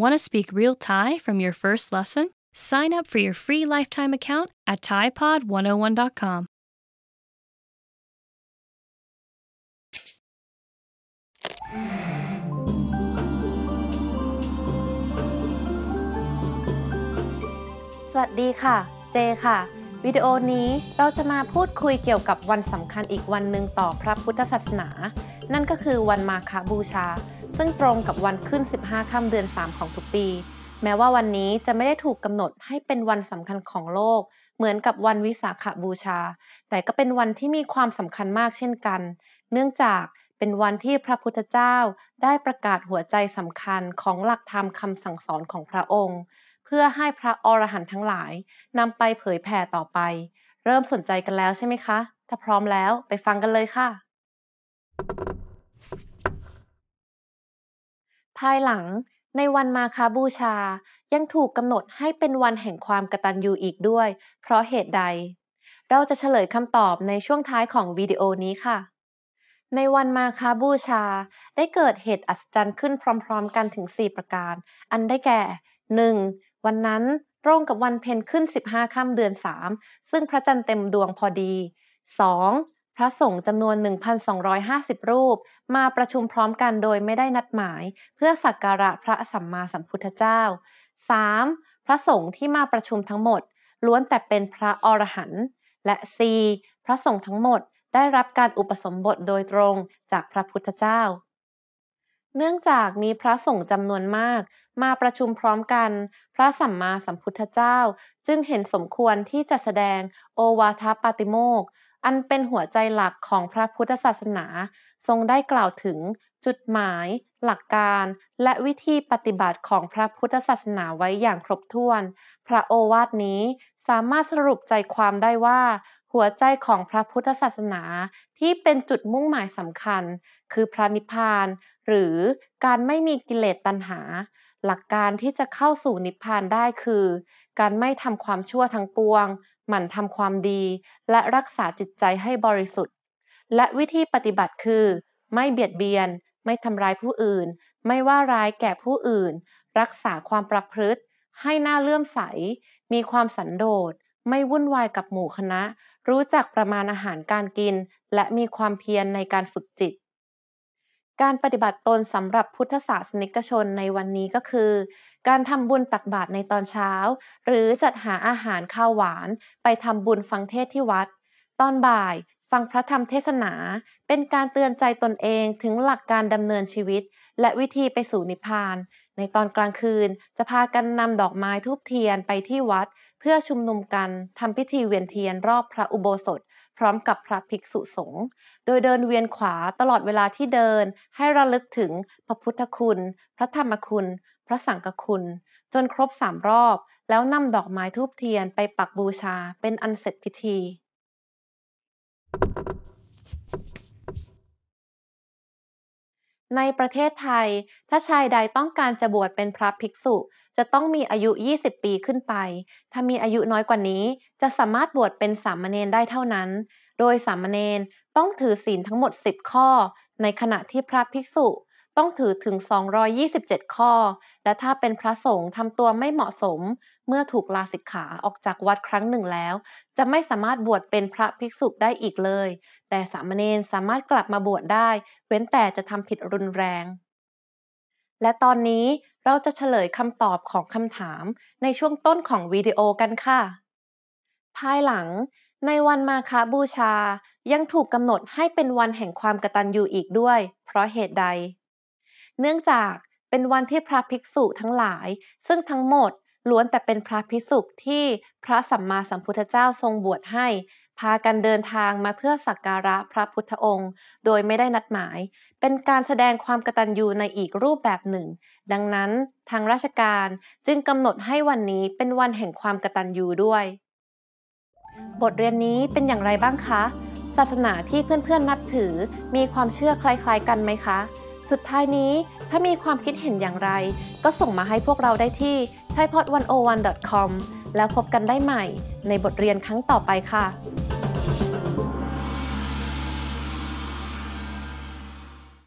Want to speak real Thai from your first lesson? Sign up for your free lifetime account at ThaiPod101.com. Swadika, Jay ค่ะวิดีโอนี้เราจะมาพูดคุยเกี่ยวกับวันสำคัญอีกวันหนึ่งต่อพระพุทธศาสนานั่นก็คือวันมาคบูชาซึ่งตรงกับวันขึ้น 15ค่ำเดือน3ของทุกปี แม้ว่าวันนี้จะไม่ได้ถูกกำหนดให้เป็นวันสำคัญของโลก เหมือนกับวันวิสาขบูชา แต่ก็เป็นวันที่มีความสำคัญมากเช่นกัน เนื่องจากเป็นวันที่พระพุทธเจ้าได้ประกาศหัวใจสำคัญของหลักธรรมคำสั่งสอนของพระองค์ เพื่อให้พระอรหันต์ทั้งหลายนำไปเผยแผ่ต่อไป เริ่มสนใจกันแล้วใช่ไหมคะ ถ้าพร้อมแล้วไปฟังกันเลยค่ะ Thank you. ภายหลังในวันมาคาบูชายังถูกกำหนดให้เป็นวันแห่งความกตัญญูอีกด้วย เพราะเหตุใด เราจะเฉลยคำตอบในช่วงท้ายของวิดีโอนี้ค่ะ ในวันมาคาบูชา ได้เกิดเหตุอัศจรรย์ขึ้นพร้อมๆกันถึง 4 ประการ อันได้แก่ 1. วันนั้นตรงกับวันเพ็ญขึ้น 15ค่ำเดือน 3 ซึ่งพระจันทร์เต็มดวงพอดี 2. พระสงฆ์จำนวน 1,250 รูป มาประชุมพร้อมกันโดยไม่ได้นัดหมาย เพื่อสักการะพระสัมมาสัมพุทธเจ้า 3. พระสงฆ์ที่มาประชุมทั้งหมด ล้วนแต่เป็นพระอรหันต์ และ 4. พระสงฆ์ทั้งหมดได้รับการอุปสมบทโดยตรงจากพระพุทธเจ้า เนื่องจากมีพระสงฆ์จำนวนมากมาประชุมพร้อมกัน พระสัมมาสัมพุทธเจ้า จึงเห็นสมควรที่จะแสดงโอวาทปาติโมกอันเป็นหัวใจหลักของพระพุทธศาสนา ทรงได้กล่าวถึง จุดหมาย หลักการ และวิธีปฏิบัติของพระพุทธศาสนาไว้อย่างครบถ้วน พระโอวาทนี้สามารถสรุปใจความได้ว่า หัวใจของพระพุทธศาสนาที่เป็นจุดมุ่งหมายสำคัญ คือพระนิพพานหรือการไม่มีกิเลสตัณหา หลักการที่จะเข้าสู่นิพพานได้คือ การไม่ทำความชั่วทั้งปวงหมั่นทำความดีและรักษาจิตใจให้บริสุทธิ์และวิธีปฏิบัติคือ ไม่เบียดเบียนไม่ทำร้ายผู้อื่น ไม่ว่าร้ายแก่ผู้อื่น รักษาความประพฤติ ให้หน้าเลื่อมใส มีความสันโดษ ไม่วุ่นวายกับหมู่คณะ รู้จักประมาณอาหารการกิน และมีความเพียรในการฝึกจิตการปฏิบัติตนสำหรับพุทธศาสนิกชนในวันนี้ก็คือการทำบุญตักบาตรในตอนเช้า หรือจัดหาอาหารข้าวหวานไปทำบุญฟังเทศที่วัด ตอนบ่ายฟังพระธรรมเทศนาเป็นการเตือนใจตนเองถึงหลักการดำเนินชีวิตและวิธีไปสู่นิพพาน ในตอนกลางคืนจะพากันนำดอกไม้ทุบเทียนไปที่วัดเพื่อชุมนุมกัน ทำพิธีเวียนเทียนรอบพระอุโบสถ พร้อมกับพระภิกษุสงฆ์โดยเดินเวียนขวาตลอดเวลาที่เดินให้ระลึกถึงพระพุทธคุณ พระธรรมคุณ พระสังฆคุณ จนครบสามรอบ แล้วนำดอกไม้ทูบเทียนไปปักบูชาเป็นอันเสร็จพิธีในประเทศไทย ถ้าชายใดต้องการจะบวชเป็นพระภิกษุ จะต้องมีอายุ 20 ปีขึ้นไป ถ้ามีอายุน้อยกว่านี้ จะสามารถบวชเป็นสามเณรได้เท่านั้น โดยสามเณรต้องถือศีลทั้งหมด 10 ข้อ ในขณะที่พระภิกษุต้องถือถึง 227 ข้อ และถ้าเป็นพระสงฆ์ทำตัวไม่เหมาะสม เมื่อถูกลาสิกขาออกจากวัดครั้งหนึ่งแล้ว จะไม่สามารถบวชเป็นพระภิกษุได้อีกเลย แต่สามเณรสามารถกลับมาบวชได้ เว้นแต่จะทำผิดรุนแรง และตอนนี้เราจะเฉลยคำตอบของคำถามในช่วงต้นของวิดีโอกันค่ะ ภายหลัง ในวันมาคาบูชายังถูกกำหนดให้เป็นวันแห่งความกตัญญูอีกด้วย เพราะเหตุใดเนื่องจากเป็นวันที่พระภิกษุทั้งหลายซึ่งทั้งหมดล้วนแต่เป็นพระภิกษุที่พระสัมมาสัมพุทธเจ้าทรงบวชให้ พากันเดินทางมาเพื่อสักการะพระพุทธองค์ โดยไม่ได้นัดหมาย เป็นการแสดงความกตัญญูในอีกรูปแบบหนึ่ง ดังนั้นทางราชการจึงกำหนดให้วันนี้เป็นวันแห่งความกตัญญูด้วย บทเรียนนี้เป็นอย่างไรบ้างคะ ศาสนาที่เพื่อนๆนับถือมีความเชื่อคล้ายๆ กันไหมคะสุดท้ายนี้ถ้ามีความคิดเห็นอย่างไร ก็ส่งมาให้พวกเราได้ที่ thaipod101.com แล้วพบกันได้ใหม่ในบทเรียนครั้งต่อไปค่ะ